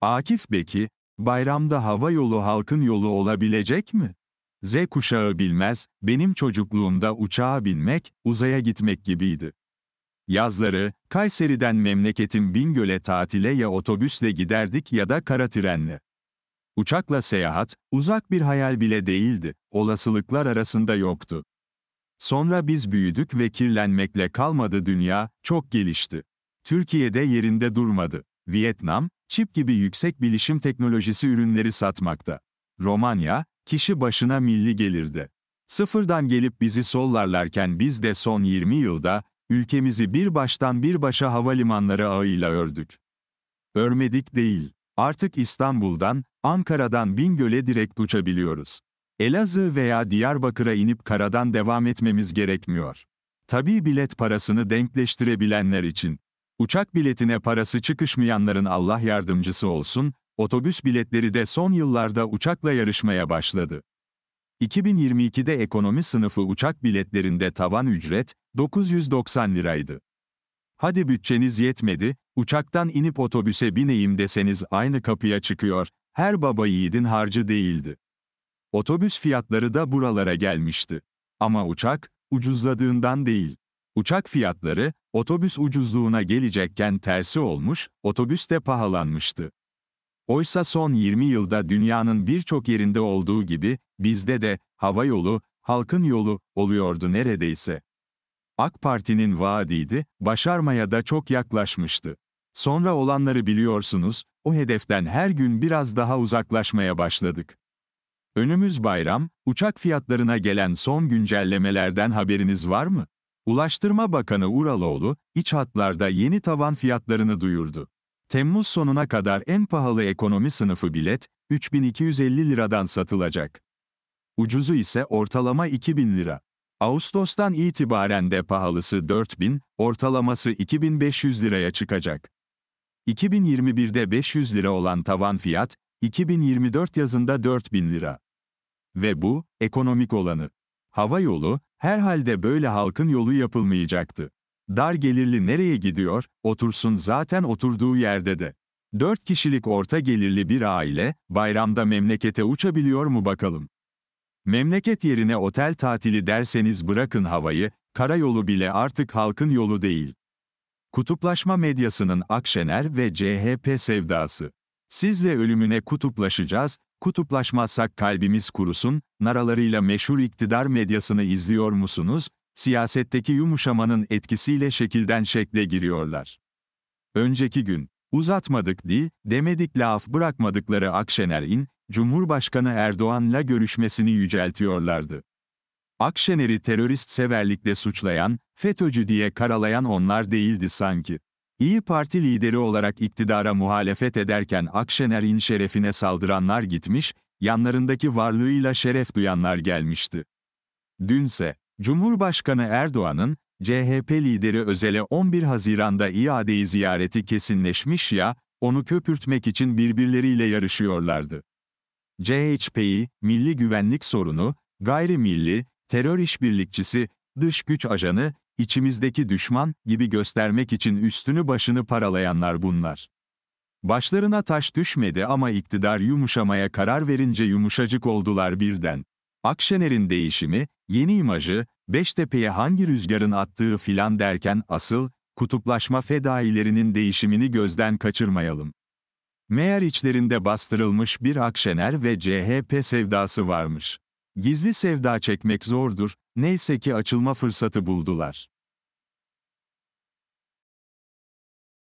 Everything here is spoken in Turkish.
Akif Beki, bayramda hava yolu halkın yolu olabilecek mi? Z kuşağı bilmez, benim çocukluğumda uçağa binmek, uzaya gitmek gibiydi. Yazları, Kayseri'den memleketim Bingöl'e tatile ya otobüsle giderdik ya da kara trenle. Uçakla seyahat, uzak bir hayal bile değildi, olasılıklar arasında yoktu. Sonra biz büyüdük ve kirlenmekle kalmadı dünya, çok gelişti. Türkiye'de yerinde durmadı. Vietnam, çip gibi yüksek bilişim teknolojisi ürünleri satmakta. Romanya, kişi başına milli gelirdi. Sıfırdan gelip bizi sollarlarken biz de son 20 yılda, ülkemizi bir baştan bir başa havalimanları ağıyla ördük. Örmedik değil, artık İstanbul'dan, Ankara'dan Bingöl'e direkt uçabiliyoruz. Elazığ veya Diyarbakır'a inip karadan devam etmemiz gerekmiyor. Tabii bilet parasını denkleştirebilenler için. Uçak biletine parası çıkışmayanların Allah yardımcısı olsun, otobüs biletleri de son yıllarda uçakla yarışmaya başladı. 2022'de ekonomi sınıfı uçak biletlerinde tavan ücret 990 liraydı. Hadi bütçeniz yetmedi, uçaktan inip otobüse bineyim deseniz aynı kapıya çıkıyor, her baba yiğidin harcı değildi. Otobüs fiyatları da buralara gelmişti. Ama uçak, ucuzladığından değil. Uçak fiyatları, otobüs ucuzluğuna gelecekken tersi olmuş, otobüs de pahalanmıştı. Oysa son 20 yılda dünyanın birçok yerinde olduğu gibi, bizde de, hava yolu, halkın yolu, oluyordu neredeyse. AK Parti'nin vaadiydi, başarmaya da çok yaklaşmıştı. Sonra olanları biliyorsunuz, o hedeften her gün biraz daha uzaklaşmaya başladık. Önümüz bayram, uçak fiyatlarına gelen son güncellemelerden haberiniz var mı? Ulaştırma Bakanı Uraloğlu, iç hatlarda yeni tavan fiyatlarını duyurdu. Temmuz sonuna kadar en pahalı ekonomi sınıfı bilet, 3250 liradan satılacak. Ucuzu ise ortalama 2000 lira. Ağustos'tan itibaren de pahalısı 4000, ortalaması 2500 liraya çıkacak. 2021'de 500 lira olan tavan fiyat, 2024 yazında 4000 lira. Ve bu, ekonomik olanı hava yolu, herhalde böyle halkın yolu yapılmayacaktı. Dar gelirli nereye gidiyor, otursun zaten oturduğu yerde de. Dört kişilik orta gelirli bir aile, bayramda memlekete uçabiliyor mu bakalım? Memleket yerine otel tatili derseniz bırakın havayı, karayolu bile artık halkın yolu değil. Kutuplaşma medyasının Akşener ve CHP sevdası. Sizle ölümüne kutuplaşacağız, Kutuplaşmazsak kalbimiz kurusun, naralarıyla meşhur iktidar medyasını izliyor musunuz? Siyasetteki yumuşamanın etkisiyle şekilden şekle giriyorlar. Önceki gün, uzatmadık di, demedik laf bırakmadıkları Akşener'in, Cumhurbaşkanı Erdoğan'la görüşmesini yüceltiyorlardı. Akşener'i terörist severlikle suçlayan, FETÖ'cü diye karalayan onlar değildi sanki. İyi Parti lideri olarak iktidara muhalefet ederken Akşener'in şerefine saldıranlar gitmiş, yanlarındaki varlığıyla şeref duyanlar gelmişti. Dünse, Cumhurbaşkanı Erdoğan'ın, CHP lideri Özel'e 11 Haziran'da iadeyi ziyareti kesinleşmiş ya, onu köpürtmek için birbirleriyle yarışıyorlardı. CHP'yi, milli güvenlik sorunu, gayrimilli, terör işbirlikçisi, dış güç ajanı, içimizdeki düşman gibi göstermek için üstünü başını paralayanlar bunlar. Başlarına taş düşmedi ama iktidar yumuşamaya karar verince yumuşacık oldular birden. Akşener'in değişimi, yeni imajı, Beştepe'ye hangi rüzgarın attığı filan derken asıl, kutuplaşma fedailerinin değişimini gözden kaçırmayalım. Meğer içlerinde bastırılmış bir Akşener ve CHP sevdası varmış. Gizli sevda çekmek zordur, neyse ki açılma fırsatı buldular.